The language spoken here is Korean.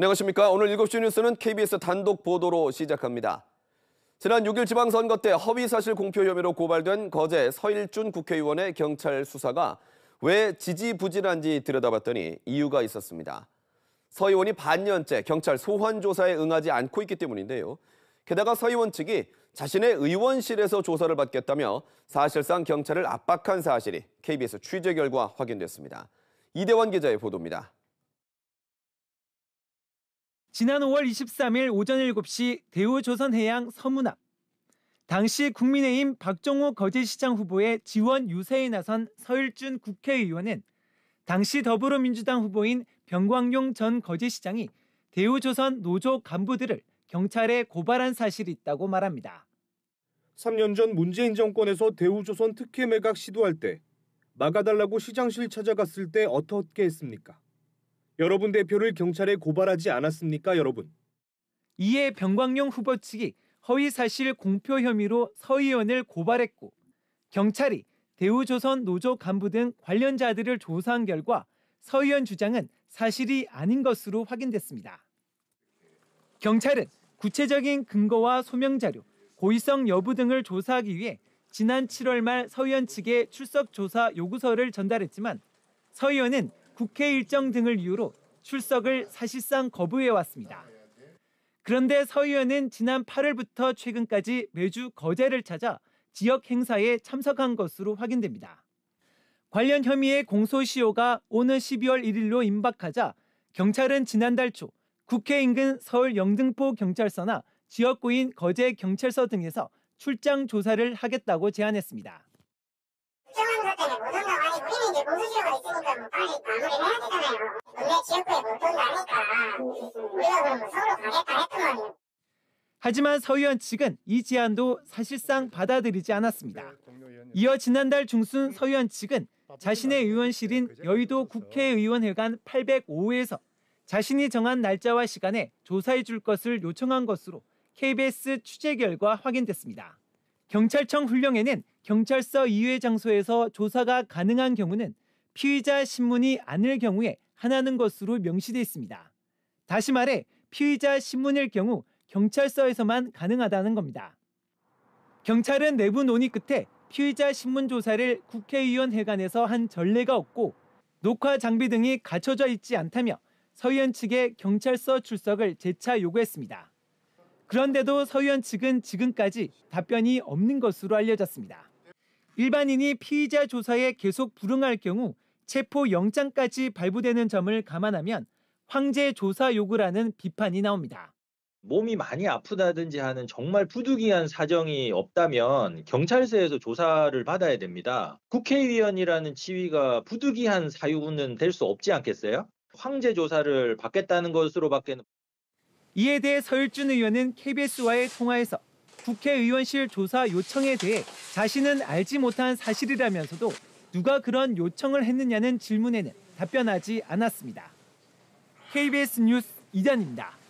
안녕하십니까. 오늘 7시 뉴스는 KBS 단독 보도로 시작합니다. 지난 6일 지방선거 때 허위사실 공표 혐의로 고발된 거제 서일준 국회의원의 경찰 수사가 왜 지지부진한지 들여다봤더니 이유가 있었습니다. 서 의원이 반년째 경찰 소환 조사에 응하지 않고 있기 때문인데요. 게다가 서 의원 측이 자신의 의원실에서 조사를 받겠다며 사실상 경찰을 압박한 사실이 KBS 취재 결과 확인됐습니다. 이대원 기자의 보도입니다. 지난 5월 23일 오전 7시 대우조선해양 서문 앞 당시 국민의힘 박종호 거제시장 후보의 지원 유세에 나선 서일준 국회의원은 당시 더불어민주당 후보인 병광용 전 거제시장이 대우조선 노조 간부들을 경찰에 고발한 사실이 있다고 말합니다. 3년 전 문재인 정권에서 대우조선 특혜 매각 시도할 때 막아달라고 시장실 찾아갔을 때 어떻게 했습니까? 여러분 대표를 경찰에 고발하지 않았습니까, 여러분? 이에 병광용 후보 측이 허위 사실 공표 혐의로 서 의원을 고발했고 경찰이 대우조선 노조 간부 등 관련자들을 조사한 결과 서 의원 주장은 사실이 아닌 것으로 확인됐습니다. 경찰은 구체적인 근거와 소명 자료, 고의성 여부 등을 조사하기 위해 지난 7월 말서 의원 측에 출석 조사 요구서를 전달했지만 서 의원은 국회 일정 등을 이유로 출석을 사실상 거부해 왔습니다. 그런데 서 의원은 지난 8월부터 최근까지 매주 거제를 찾아 지역 행사에 참석한 것으로 확인됩니다. 관련 혐의의 공소시효가 오는 12월 1일로 임박하자 경찰은 지난달 초 국회 인근 서울 영등포 경찰서나 지역구인 거제 경찰서 등에서 출장 조사를 하겠다고 제안했습니다. 때문에 못 온다고 우리는 이제 공소시효 방송이나 하시잖아요. 근데 지역구에 못 온다니까 우리가 그럼 서울로 가겠다 했더만 하지만 서 의원 측은 이 제안도 사실상 받아들이지 않았습니다. 이어 지난달 중순 서 의원 측은 자신의 의원실인 여의도 국회의원회관 805호에서 자신이 정한 날짜와 시간에 조사해 줄 것을 요청한 것으로 KBS 취재 결과 확인됐습니다. 경찰청 훈령에는 경찰서 이외 장소에서 조사가 가능한 경우는 피의자 신문이 아닐 경우에 하나는 것으로 명시되어 있습니다. 다시 말해 피의자 신문일 경우 경찰서에서만 가능하다는 겁니다. 경찰은 내부 논의 끝에 피의자 신문 조사를 국회의원회관에서 한 전례가 없고 녹화 장비 등이 갖춰져 있지 않다며 서의원 측에 경찰서 출석을 재차 요구했습니다. 그런데도 서의원 측은 지금까지 답변이 없는 것으로 알려졌습니다. 일반인이 피의자 조사에 계속 불응할 경우 체포영장까지 발부되는 점을 감안하면 황제 조사 요구라는 비판이 나옵니다. 몸이 많이 아프다든지 하는 정말 부득이한 사정이 없다면 경찰서에서 조사를 받아야 됩니다. 국회의원이라는 지위가 부득이한 사유는 될 수 없지 않겠어요? 황제 조사를 받겠다는 것으로밖에는 이에 대해 서일준 의원은 KBS와의 통화에서 국회의원실 조사 요청에 대해 자신은 알지 못한 사실이라면서도 누가 그런 요청을 했느냐는 질문에는 답변하지 않았습니다. KBS 뉴스 이단입니다.